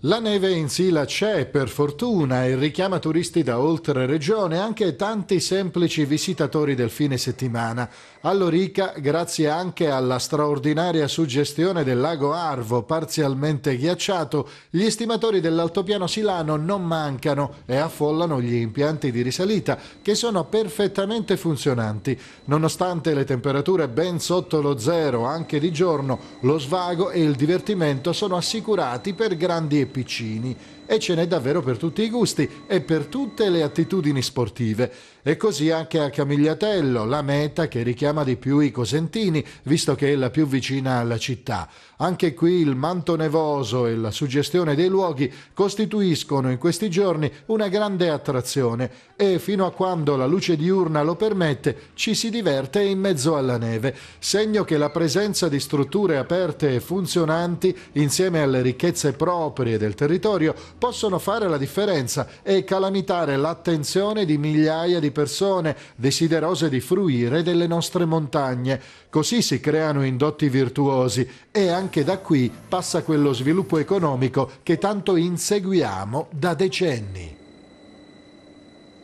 La neve in Sila c'è per fortuna e richiama turisti da oltre regione, anche tanti semplici visitatori del fine settimana. All'Orica, grazie anche alla straordinaria suggestione del lago Arvo, parzialmente ghiacciato, gli stimatori dell'altopiano silano non mancano e affollano gli impianti di risalita, che sono perfettamente funzionanti. Nonostante le temperature ben sotto lo zero anche di giorno, lo svago e il divertimento sono assicurati per grandi e piccini e ce n'è davvero per tutti i gusti e per tutte le attitudini sportive. E così anche a Camigliatello, la meta che richiama di più i cosentini, visto che è la più vicina alla città. Anche qui il manto nevoso e la suggestione dei luoghi costituiscono in questi giorni una grande attrazione e fino a quando la luce diurna lo permette ci si diverte in mezzo alla neve, segno che la presenza di strutture aperte e funzionanti insieme alle ricchezze proprie varie del territorio possono fare la differenza e calamitare l'attenzione di migliaia di persone desiderose di fruire delle nostre montagne. Così si creano indotti virtuosi e anche da qui passa quello sviluppo economico che tanto inseguiamo da decenni.